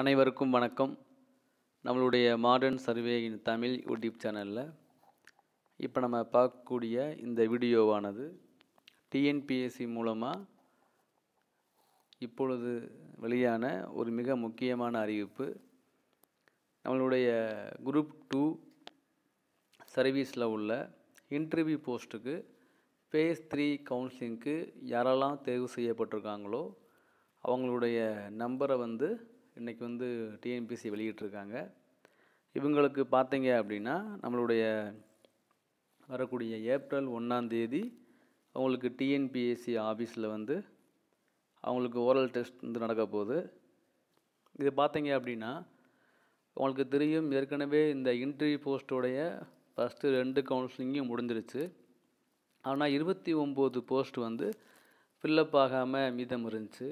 அனைவருக்கும் வணக்கம் நம்மளுடைய modern survey in Tamil YouTube சேனலில் இப்போ நம்ம பார்க்கக்கூடிய இந்த வீடியோவானது டிஎன்பிஎஸ்சி மூலமாக இப்பொழுது வெளியான ஒரு மிக முக்கியமான அறிவிப்பு நம்மளுடைய குரூப் டூ சர்வீஸில் உள்ள இன்டர்வியூ போஸ்ட்டுக்கு ஃபேஸ் த்ரீ கவுன்சிலிங்க்கு யாரெல்லாம் தேர்வு செய்யப்பட்டிருக்காங்களோ அவங்களுடைய நம்பரை வந்து இன்றைக்கி வந்து டிஎன்பிசி வெளியிட்டிருக்காங்க இவங்களுக்கு பார்த்தீங்க அப்படின்னா நம்மளுடைய வரக்கூடிய ஏப்ரல் ஒன்றாந்தேதி அவங்களுக்கு டிஎன்பிஎஸ்சி ஆஃபீஸில் வந்து அவங்களுக்கு ஓரல் டெஸ்ட் வந்து நடக்க போகுது இது பார்த்தீங்க அப்படின்னா உங்களுக்கு தெரியும் ஏற்கனவே இந்த இன்டர்வியூ போஸ்ட்டோடைய ஃபஸ்ட்டு ரெண்டு கவுன்சிலிங்கும் முடிஞ்சிருச்சு ஆனால் இருபத்தி ஒம்பது போஸ்ட் வந்து ஃபில்லப் ஆகாமல் மீதம் இருந்துச்சு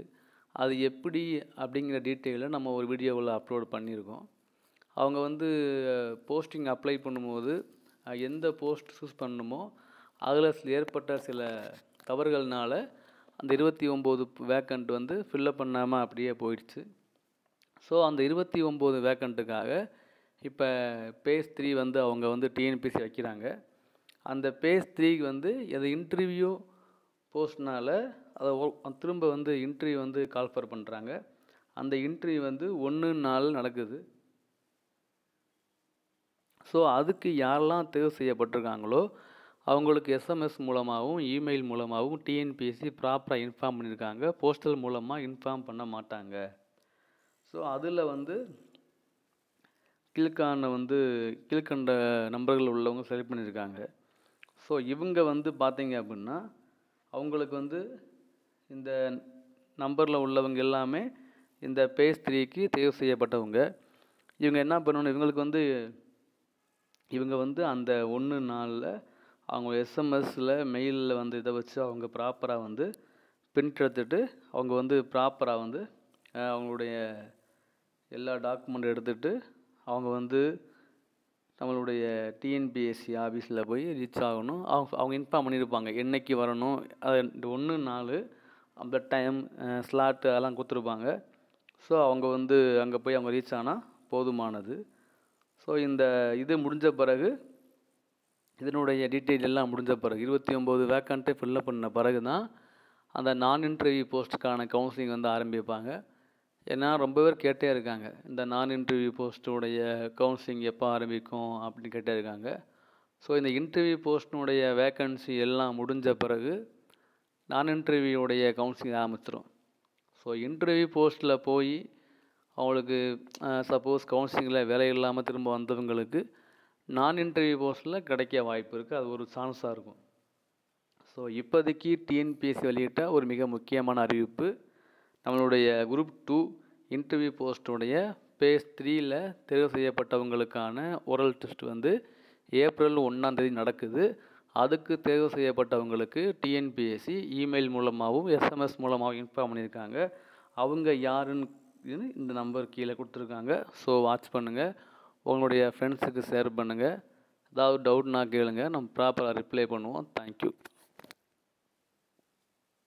அது எப்படி அப்படிங்கிற டீட்டெயிலை நம்ம ஒரு வீடியோவில் அப்லோட் பண்ணியிருக்கோம் அவங்க வந்து போஸ்டிங் அப்ளை பண்ணும்போது எந்த போஸ்ட் சூஸ் பண்ணணுமோ அதில் ஏற்பட்ட சில தவறுகள்னால் அந்த இருபத்தி ஒம்பது வேக்கண்ட் வந்து ஃபில்லப் பண்ணாமல் அப்படியே போயிடுச்சு ஸோ அந்த இருபத்தி ஒம்பது வேக்கண்ட்டுக்காக இப்போ பேஸ் த்ரீ வந்து அவங்க வந்து டிஎன்பிசி வைக்கிறாங்க அந்த பேஸ் த்ரீக்கு வந்து எது இன்டர்வியூ போஸ்ட்னால் அதை திரும்ப வந்து இன்ட்ரிவியூ வந்து கால்ஃபர் பண்ணுறாங்க அந்த இன்ட்ரிவியூ வந்து ஒன்று நாள் நடக்குது ஸோ அதுக்கு யாரெல்லாம் தேர்வு செய்யப்பட்டிருக்காங்களோ அவங்களுக்கு எஸ்எம்எஸ் மூலமாகவும் இமெயில் மூலமாகவும் டிஎன்பிஎஸ்சி ப்ராப்பராக இன்ஃபார்ம் பண்ணியிருக்காங்க போஸ்டல் மூலமாக இன்ஃபார்ம் பண்ண மாட்டாங்க ஸோ அதில் வந்து கீழ்கான வந்து கீழ்கண்ட நம்பர்கள் உள்ளவங்க செலக்ட் பண்ணியிருக்காங்க ஸோ இவங்க வந்து பார்த்தீங்க அப்படின்னா அவங்களுக்கு வந்து இந்த நம்பரில் உள்ளவங்க எல்லாமே இந்த பேஸ் த்ரீக்கு தேர்வு செய்யப்பட்டவங்க இவங்க என்ன பண்ணணும் இவங்களுக்கு வந்து இவங்க வந்து அந்த ஒன்று நாளில் அவங்க எஸ்எம்எஸில் மெயிலில் வந்து இதை வச்சு அவங்க ப்ராப்பராக வந்து பிரிண்ட் எடுத்துகிட்டு அவங்க வந்து ப்ராப்பராக வந்து அவங்களுடைய எல்லா டாக்குமெண்ட் எடுத்துகிட்டு அவங்க வந்து நம்மளுடைய டிஎன்பிஎஸ்சி ஆஃபீஸில் போய் ரீச் ஆகணும் அவங்க அவங்க இன்ஃபார்ம் பண்ணியிருப்பாங்க என்றைக்கு வரணும் அது ஒன்று நாலு அந்த டைம் ஸ்லாட்டு அதெல்லாம் கொடுத்துருப்பாங்க ஸோ அவங்க வந்து அங்கே போய் அவங்க ரீச் ஆனால் போதுமானது ஸோ இந்த இது முடிஞ்ச பிறகு இதனுடைய டீட்டெயில் எல்லாம் முடிஞ்ச பிறகு இருபத்தி ஒம்பது வேக்கண்ட்டை ஃபில்லப் பண்ண பிறகு தான் அந்த நான் இன்டர்வியூ போஸ்ட்டுக்கான கவுன்சிலிங் வந்து ஆரம்பிப்பாங்க ஏன்னா ரொம்ப பேர் கேட்டே இருக்காங்க இந்த நான் இன்டர்வியூ போஸ்ட்டுடைய கவுன்சிலிங் எப்போ ஆரம்பிக்கும் அப்படின்னு கேட்டே இருக்காங்க ஸோ இந்த இன்டர்வியூ போஸ்டினுடைய வேக்கன்சி எல்லாம் முடிஞ்ச பிறகு நான் இன்டர்வியூடைய கவுன்சிலிங் ஆரம்பிச்சிடும் ஸோ இன்டர்வியூ போஸ்ட்டில் போய் அவங்களுக்கு சப்போஸ் கவுன்சிலிங்கில் வேலை இல்லாமல் திரும்ப வந்தவங்களுக்கு நான் இன்டர்வியூ போஸ்ட்டில் கிடைக்க வாய்ப்பு இருக்குது அது ஒரு சான்ஸாக இருக்கும் ஸோ இப்போதைக்கு டிஎன்பிஎஸ்சி வெளியிட்ட ஒரு மிக முக்கியமான அறிவிப்பு நம்மளுடைய குரூப் டூ இன்டர்வியூ போஸ்ட்டுடைய பேஸ் த்ரீயில் தேர்வு செய்யப்பட்டவங்களுக்கான ஓரல் டெஸ்ட் வந்து ஏப்ரல் ஒன்றாந்தேதி நடக்குது அதுக்கு தேர்வு செய்யப்பட்டவங்களுக்கு டிஎன்பிஎஸ்சி இமெயில் மூலமாகவும் எஸ்எம்எஸ் மூலமாகவும் இன்ஃபார்ம் பண்ணியிருக்காங்க அவங்க யாருன்னு இந்த நம்பர் கீழே கொடுத்துருக்காங்க ஸோ வாட்ச் பண்ணுங்கள் உங்களுடைய ஃப்ரெண்ட்ஸுக்கு ஷேர் பண்ணுங்கள் ஏதாவது டவுட்னா கேளுங்கள் நம்ம ப்ராப்பராக ரிப்ளை பண்ணுவோம் தேங்க்யூ